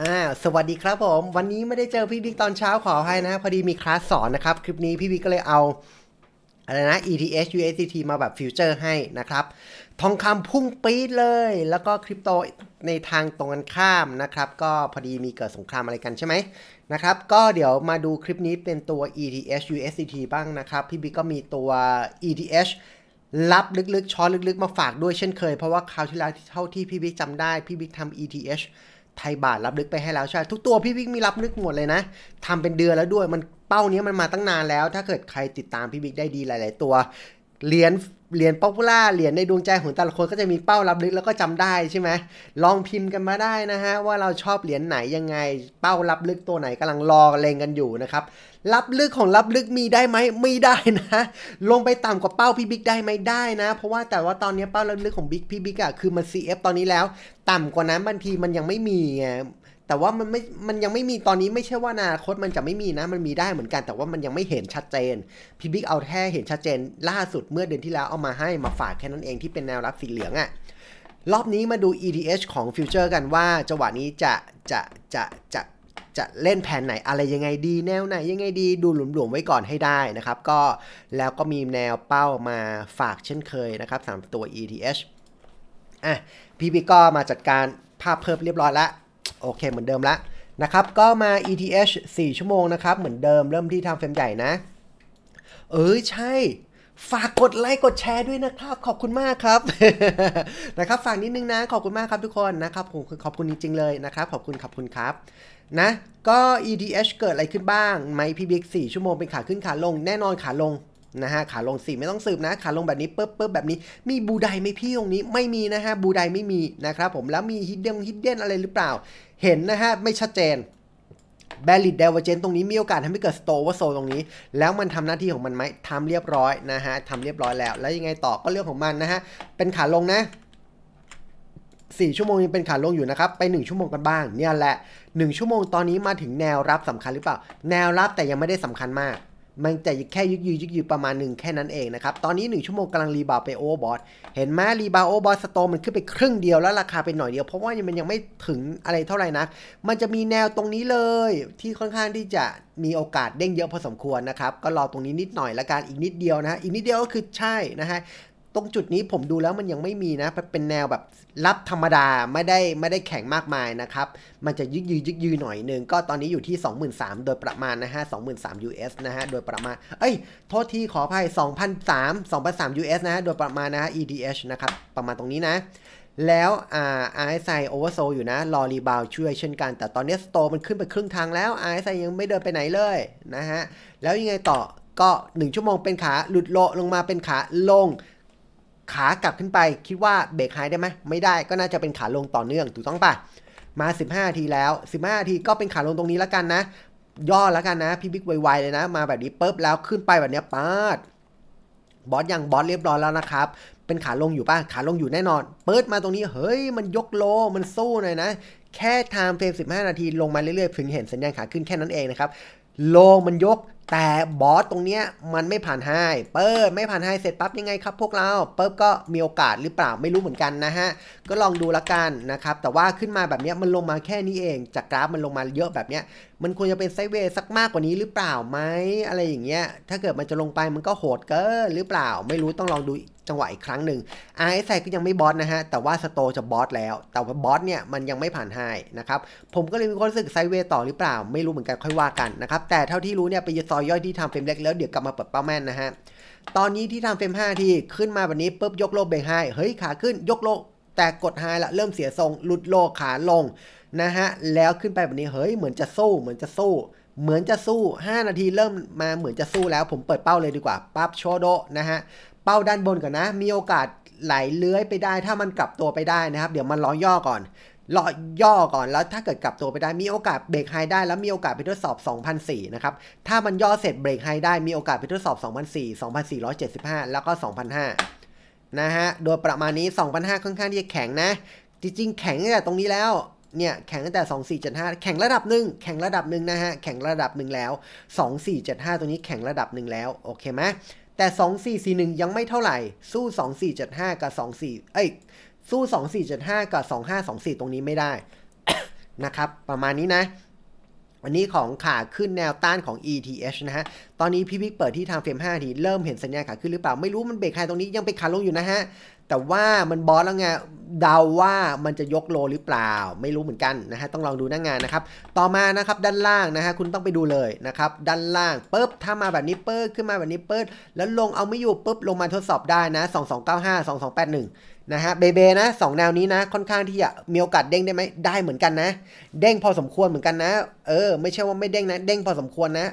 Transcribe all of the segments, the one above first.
อ่าสวัสดีครับผมวันนี้ไม่ได้เจอพี่บิ๊กตอนเช้าขอให้นะพอดีมีคลาสสอนนะครับ คลิปนี้พี่บิ๊กก็เลยเอาอะไรนะ ETH USDT มาแบบฟิวเจอร์ให้นะครับทองคำพุ่งปี๊ดเลยแล้วก็คริปโตในทางตรงกันข้าม นะครับก็พอดีมีเกิดสงครามอะไรกันใช่ไหมนะครับก็เดี๋ยวมาดูคลิปนี้เป็นตัว ETH USDT บ้างนะครับ พี่บิ๊กก็มีตัว ETH ลับลึกๆช้อนลึกๆมาฝากด้วยเช่นเคย เพราะว่าคราวที่แล้วเท่าที่พี่บิ๊กจำได้พี่บิ๊กทำ ETH ไทยบาทรับลึกไปให้แล้วใช่ ทุกตัวพี่บิ๊กมีรับลึกหมดเลยนะทำเป็นเดือนแล้วด้วยมันเป้านี้มันมาตั้งนานแล้ว ถ้าเกิดใครติดตามพี่บิ๊กได้ดีหลายๆตัวเหรียญเหรียญป๊อปปูล่าเหรียญในดวงใจของแต่ละคนก็จะมีเป้ารับลึกแล้วก็จำได้ใช่ไหมลองพิมพ์กันมาได้นะฮะว่าเราชอบเหรียญไหนยังไง เป้ารับลึกตัวไหนกำลังรอเลงกันอยู่นะครับรับลึกของรับลึกมีได้ไหมไม่ได้นะลงไปต่ำกว่าเป้าพี่บิ๊กได้ไหมได้นะ เพราะว่าแต่ว่าตอนนี้เป้ารับลึกของบิ๊กพี่บิ๊กอะคือมัน CF ตอนนี้แล้ว ต่ำกว่านั้นบางทีมันยังไม่มีไงแต่ว่ามันไม่ มันยังไม่มีตอนนี้ไม่ใช่ว่าอนาคตมันจะไม่มีนะ มันมีได้เหมือนกัน แต่ว่ามันยังไม่เห็นชัดเจน พี่บิ๊กเอาแค่เห็นชัดเจน ล่าสุดเมื่อเดือนที่แล้วเอามาให้มาฝากแค่นั้นเองที่เป็นแนวรับสีเหลืองอะ่ะรอบนี้มาดู EDH ของฟิวเจอร์กันว่า จังหวะนี้จะ จะ จะ จะ จะเล่นแผนไหนอะไรยังไงดีแนวไหนยังไงดีดูหลวมๆไว้ก่อนให้ได้นะครับก็แล้วก็มีแนวเป้ามาฝากเช่นเคยนะครับสามตัว EDH อ่ะพี่บิ๊กก็มาจัดการภาพเพิ่มเรียบร้อยแล้วโอเคเหมือนเดิมละนะครับก็มา ETH 4 ชั่วโมงนะครับเหมือนเดิมเริ่มที่ทำเฟรมใหญ่นะเออใช่ฝากกดไลค์กดแชร์ด้วยนะครับขอบคุณมากครับนะครับฝากนิดนึงนะขอบคุณมากครับทุกคนนะครับผมขอบคุณจริงๆเลยนะครับขอบคุณขอบคุณครับนะก็ ETH เกิดอะไรขึ้นบ้างไหมพี่บิ๊ก4ชั่วโมงเป็นขาขึ้นขาลงแน่นอนขาลงนะฮะขาลงสิไม่ต้องสืบนะ ขาลงแบบนี้เปิ๊บป๊บแบบนี้มีบูไดไหมพี่ตรงนี้ไม่มีนะฮะบูไดไม่มีนะครับผมแล้วมีฮิดเด้นฮิดเด้นอะไรหรือเปล่าเห็นนะฮะไม่ชัดเจนแบลิดเดวเจนตรงนี้มีโอกาสทำให้เกิดสโตวโซตรงนี้แล้วมันทำหน้าที่ของมันไหมทำเรียบร้อยนะฮะทำเรียบร้อยแล้วแล้ว ยังไงต่อก็เรื่องของมันนะฮะเป็นขาลงนะ4ชั่วโมงยังเป็นขาลงอยู่นะครับไป1ชั่วโมงกันบ้างเนี่ยแหละ1ชั่วโมงตอนนี้มาถึงแนวรับสำคัญหรือเปล่า แนวรับแต่ยังไม่ได้สำคัญมากมันจะแค่ยึกยืยึกยืประมาณหนึ่งแค่นั้นเองนะครับ ตอนนี้1ชั่วโมงกำลังรีบาวไปโอเวอร์บอทเห็นไหมรีบาวโอเวอร์บอทสโตมันขึ้นไปครึ่งเดียวแล้วราคาไปหน่อยเดียว เพราะว่ามันยังไม่ถึงอะไรเท่าไหร่นะ มันจะมีแนวตรงนี้เลยที่ค่อนข้างที่จะมีโอกาสเด้งเยอะพอสมควรนะครับ ก็รอตรงนี้นิดหน่อยละกันอีกนิดเดียวนะอีกนิดเดียวก็คือใช่นะฮะตรงจุดนี้ผมดูแล้วมันยังไม่มีนะ เป็นแนวแบบรับธรรมดาไม่ได้ไม่ได้แข็งมากมายนะครับ มันจะยึกยืยึกยืหน่อยหนึ่ง ก็ตอนนี้อยู่ที่ 23,000 โดยประมาณนะฮะ 23,000 US นะฮะ โดยประมาณ เอ้ย โทษทีขออภัย2,003 2,003 US นะฮะ โดยประมาณนะฮะ EDH นะครับ ประมาณตรงนี้นะ แล้วอ่า RSI oversold อยู่นะรอรีบาวช่วยเช่นกัน แต่ตอนนี้สโตมันขึ้นไปครึ่งทางแล้ว RSI ยังไม่เดินไปไหนเลยนะฮะ แล้วยังไงต่อ ก็ 1 ชั่วโมงเป็นขา หลุดโลลงมาเป็นขาลงขากลับขึ้นไปคิดว่าเบรกไฮได้ไหมไม่ได้ก็น่าจะเป็นขาลงต่อเนื่องถูกต้องปะมา 15ทีแล้ว 15ทีก็เป็นขาลงตรงนี้แล้วกันนะย่อแล้วกันนะพี่บิ๊กไวๆเลยนะมาแบบนี้ปุ๊บแล้วขึ้นไปแบบนี้ปาดบอสยังบอสเรียบร้อยแล้วนะครับ เป็นขาลงอยู่ป่ะขาลงอยู่แน่นอน เปิดมาตรงนี้เฮ้ยมันยกโลมันสู้หน่อยนะแค่ไทม์เฟรม15นาทีลงมาเรื่อยๆถึงเห็นสัญญาณขาขึ้นแค่นั้นเองนะครับโลมันยกแต่บอสตรงเนี้ยมันไม่ผ่านไฮเปิบไม่ผ่านไฮเสร็จปั๊บยังไงครับพวกเราเปิบก็มีโอกาสหรือเปล่าไม่รู้เหมือนกันนะฮะ ก็ลองดูละกันนะครับ แต่ว่าขึ้นมาแบบเนี้ยมันลงมาแค่นี้เอง จากกราฟมันลงมาเยอะแบบเนี้ยมันควรจะเป็นไซเวสักมากกว่านี้หรือเปล่าไหมอะไรอย่างเงี้ย ถ้าเกิดมันจะลงไปมันก็โหดเกินหรือเปล่า ไม่รู้ต้องลองดูจังหวะอีกครั้งหนึ่งไอซไซก็ยังไม่บอสนะฮะแต่ว่าสโตจะบอสแล้วแต่ว่าบอสเนี่ยมันยังไม่ผ่านไฮนะครับผมก็เลยมีความรู้สึกไซเวสต่อหรือเปล่า ไม่รู้เหมือนกันค่อยว่ากันนะครับแต่เท่าที่รู้เนี่ยไปยซอยย่อยที่ทำเฟรมเล็กแล้วเดี๋ยวกลับมาเปิดเป้าแม่นนะฮะตอนนี้ที่ทำเฟรม5 ที่ขึ้นมาแบบนี้ปุ๊บยกโลเบรกไฮเฮ้ยขาขึ้นยกโลแต่กดไฮละเริ่มเสียทรง หลุดโลขาลงนะฮะ แล้วขึ้นไปแบบนี้ เฮ้ย เหมือนจะสู้ เหมือนจะสู้ เหมือนจะสู้ 5 นาทีเริ่มมาเหมือนจะสู้แล้ว ผมเปิดเป้าเลยดีกว่า ปั๊บโชโดนะฮะ เป้าด้านบนก่อนนะ มีโอกาสไหลเลื้อยไปได้ ถ้ามันกลับตัวไปได้นะครับ เดี๋ยวมันล้อย่อก่อน รอย่อก่อน แล้วถ้าเกิดกลับตัวไปได้ มีโอกาสเบรกไฮได้ แล้วมีโอกาสไปทดสอบ 2004นะครับ ถ้ามันย่อเสร็จเบรกไฮได้ มีโอกาสไปทดสอบ2004 2475 แล้วก็ 2005นะฮะ โดยประมาณนี้ 2,500ค่อนข้างที่จะแข็งนะ จริงๆ แข็งตั้งแต่ตรงนี้แล้ว เนี่ยแข็งตั้งแต่ 2475 แข็งระดับหนึ่งแข็งระดับหนึ่งนะฮะแข็งระดับหนึ่งแล้ว 2475ตรงนี้แข็งระดับหนึ่งแล้วโอเคไหมแต่ 2441 ยังไม่เท่าไหร่ สู้ 2475กับ 24เอ้ยสู้ 2475กับ 2524 ตรงนี้ไม่ได้ นะครับ ประมาณนี้นะันนี้ของขาขึ้นแนวต้านของ ETH นะฮะ ตอนนี้พี่พิกเปิดที่ทางเฟรม5ที เริ่มเห็นสัญญาณขาขึ้นหรือเปล่า ไม่รู้มันเบรกไฮตรงนี้ยังไปขาลงอยู่นะฮะ แต่ว่ามันบอสแล้วไง เดาว่ามันจะยกโลหรือเปล่า ไม่รู้เหมือนกันนะฮะ ต้องลองดูหน้างงานนะครับ ต่อมานะครับด้านล่างนะฮะคุณต้องไปดูเลยนะครับด้านล่างปุ๊บถ้ามาแบบนี้ปุ๊บขึ้นมาแบบนี้ปุ๊บแล้วลงเอาไม่อยู่ปุ๊บลงมาทดสอบได้นะ2295 2281นะฮะเบเบนะสองแนวนี้นะค่อนข้างที่จะมีโอกาสเด้งได้ไหมได้เหมือนกันนะ เด้งพอสมควรเหมือนกันนะเออไม่ใช่ว่าไม่เด้งนะ เด้งพอสมควรนะ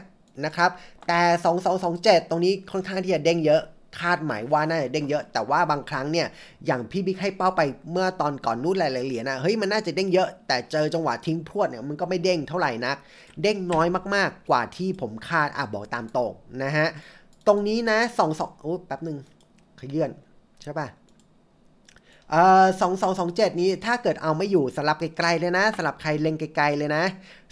นะครับแต่2227ตรงนี้ค่อนข้างที่จะเด้งเยอะคาดหมายว่าน่าจะเด้งเยอะแต่ว่าบางครั้งเนี่ยอย่างพี่บิ๊กให้เป้าไปเมื่อตอนก่อนนู้นหลายๆเหรียญนะเฮ้ยมันน่าจะเด้งเยอะแต่เจอจังหวะทิ้งพวดเนี่ยมันก็ไม่เด้งเท่าไหร่นักเด้งน้อยมากๆกว่าที่ผมคาดอ่ะบอกตามตรงนะฮะตรงนี้นะสองสองโอ้แป๊บหนึ่งขยื่นใช่ป่ะเอ่อสองสองสองเจ็ดนี้ถ้าเกิดเอาไม่อยู่สลับไกลๆเลยนะสลับใครเล็งไกล ๆ เลยนะ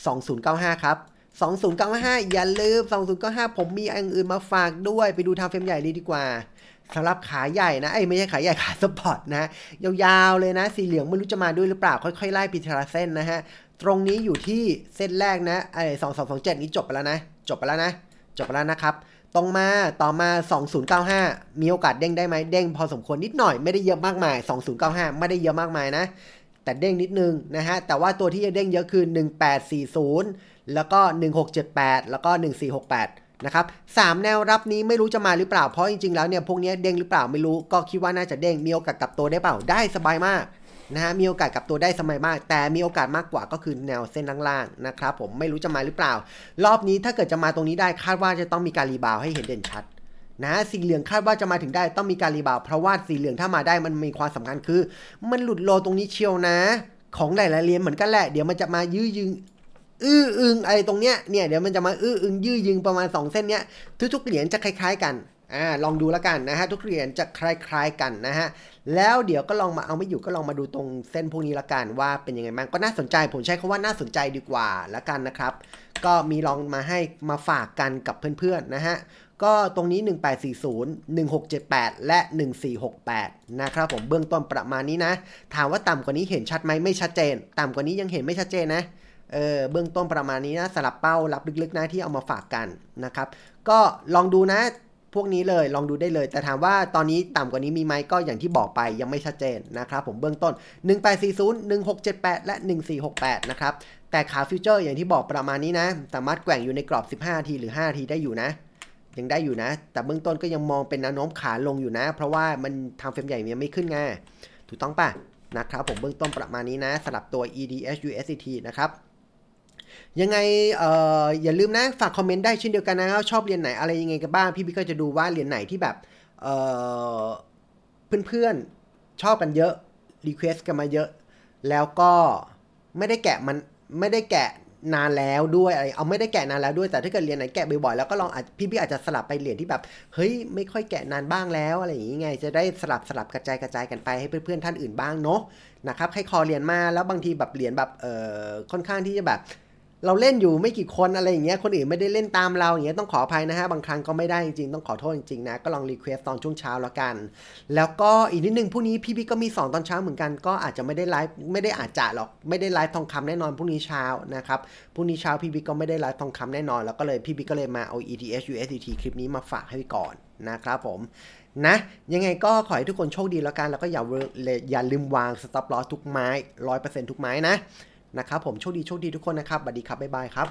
สองศูนย์เก้าห้าครับสองศูนย์เก้าห้าอย่าลืมสองศูนย์เก้าห้าผมมีอันอื่นมาฝากด้วยไปดูทางเฟรมใหญ่ดีดีกว่า สำหรับขาใหญ่นะไอ้ไม่ใช่ขาใหญ่ขาสปอร์ตนะยาว ๆ เลยนะ สีเหลืองไม่รู้จะมาด้วยหรือเปล่า ค่อยๆไล่พเทราเส้นนะฮะ ตรงนี้อยู่ที่เส้นแรกนะไอ้สองสองสองเจ็ดนี้จบไปแล้วนะ จบไปแล้วนะจบไปแล้วนะครับตรงมาต่อมา 2095 มีโอกาสเด้งได้ไหม เด้งพอสมควรนิดหน่อย ไม่ได้เยอะมากมาย2095 ไม่ได้เยอะมากมายนะ แต่เด้งนิดนึงนะฮะ แต่ว่าตัวที่จะเด้งเยอะคือ1840 แล้วก็ 1678 แล้วก็ 1468นะครับสามแนวรับนี้ไม่รู้จะมาหรือเปล่า เพราะจริงๆแล้วเนี่ยพวกนี้เด้งหรือเปล่าไม่รู้ ก็คิดว่าน่าจะเด้ง มีโอกาสกลับตัวได้เปล่า ได้สบายมากนะฮะมีโอกาสกลับตัวได้สมัยมาก แต่มีโอกาสมากกว่าก็คือแนวเส้นล่างๆนะครับผม ไม่รู้จะมาหรือเปล่า รอบนี้ถ้าเกิดจะมาตรงนี้ได้ คาดว่าจะต้องมีการรีบาวให้เห็นเด่นชัดนะ สีเหลืองคาดว่าจะมาถึงได้ต้องมีการรีบาวเพราะว่าสีเหลืองถ้ามาได้มันมีความสำคัญคือ มันหลุดโลตรงนี้เชียวนะของหลายๆเรียนเหมือนกันแหละ เดี๋ยวมันจะมายื้อยึงอื้ออึงอะไรตรงเนี้ย เนี่ยเดี๋ยวมันจะมาอื้ออึงยื้อยึงประมาณ2เส้นเนี้ยทุกๆเหรียญจะคล้าย ๆกันอ่าลองดูแล้วกันนะฮะทุกเหรียญจะคล้ายๆกันนะฮะแล้วเดี๋ยวก็ลองมาเอาไม่อยู่ก็ลองมาดูตรงเส้นพวกนี้ละกันว่าเป็นยังไงบ้างก็น่าสนใจ ผมใช้คาว่าน่าสนใจดีกว่าละกันนะครับ ก็มีลองมาให้มาฝากกันกับเพื่อนๆนะฮะก็ตรงนี้ 1840 1678 และ 1468 นะครับผมเบื้องต้นประมาณนี้นะ ถามว่าต่ำกว่านี้เห็นชัดไหมไม่ชัดเจนต่ำกว่านี้ยังเห็นไม่ชัดเจนนะเออเบื้องต้นประมาณนี้นะสลับเป้ารับลึกๆนะที่เอามาฝากกันนะครับก็ลองดูนะพวกนี้เลยลองดูได้เลย แต่ถามว่าตอนนี้ต่ำกว่านี้มีไหมก็อย่างที่บอกไปยังไม่ชัดเจนนะครับผมเบื้องต้น 1840 1678 และ 1468 นะครับแต่ขาฟิวเจอร์อย่างที่บอกประมาณนี้นะสามารถแกว่งอยู่ในกรอบ 15 ทีหรือ 5 ทีได้อยู่นะ ยังได้อยู่นะ แต่เบื้องต้นก็ยังมองเป็นแนวโน้มขาลงอยู่นะ เพราะว่ามันทางเฟรมใหญ่ยังไม่ขึ้นไงถูกต้องปะนะครับผมเบื้องต้นประมาณนี้นะสลับตัว EDH USDT นะครับยังไงเอออย่าลืมนะฝากคอมเมนต์ได้เช่นเดียวกันนะครับชอบเรียนไหนอะไรยังไงกันบ้าง พี่บิ๊กก็จะดูว่าเรียนไหนที่แบบเออเพื่อนๆชอบกันเยอะรีเควสกันมาเยอะแล้วก็ไม่ได้แกะมันไม่ได้แกะนานแล้วด้วยอะไรเอาไม่ได้แกะนานแล้วด้วยแต่ถ้าเกิดเรียนไหนแกะบ่อยๆแล้วก็ลองพี่พี่อาจจะสลับไปเรียนที่แบบเฮ้ยไม่ค่อยแกะนานบ้างแล้วอะไรอย่างงี้ไง จะได้สลับสลับกระจายกระจายกันไป ให้เพื่อนๆท่านอื่นบ้างเนาะนะครับใครคอเรียนมาแล้วบางทีแบบเรียนแบบเอ่อค่อนข้างที่จะแบบเราเล่นอยู่ไม่กี่คนอะไรอย่างเงี้ยคนอื่นไม่ได้เล่นตามเราอย่างเงี้ยต้องขออภัยนะฮะบางครั้งก็ไม่ได้จริงๆต้องขอโทษจริงๆนะก็ลองรีเควสตอนช่วงเช้าแล้วกัน แล้วก็อีกนิดนึงพรุ่งนี้พี่บิ๊กก็มีสอนตอนเช้าเหมือนกันก็อาจจะไม่ได้ไลฟ์ไม่ได้อาจจะหรอก ไม่ได้ไลฟ์ทองคำแน่นอนพรุ่งนี้เช้านะครับพรุ่งนี้เช้าพี่บิ๊กก็ไม่ได้ไลฟ์ทองคำแน่นอน แล้วก็เลยพี่บิ๊กก็เลยมาเอา ETH USDT คลิปนี้มาฝากให้ก่อนนะครับผมนะ ยังไงก็ขอให้ทุกคนโชคดีแล้วกันแล้วก็อย่าอย่าลืมวางสต็อปลอสทุกไม้ร้อยเปอร์เซ็นต์ทุกไม้นะนะครับผมโชคดีโชคดีทุกคนนะครับบัสดีครับ บ๊ายบายครับ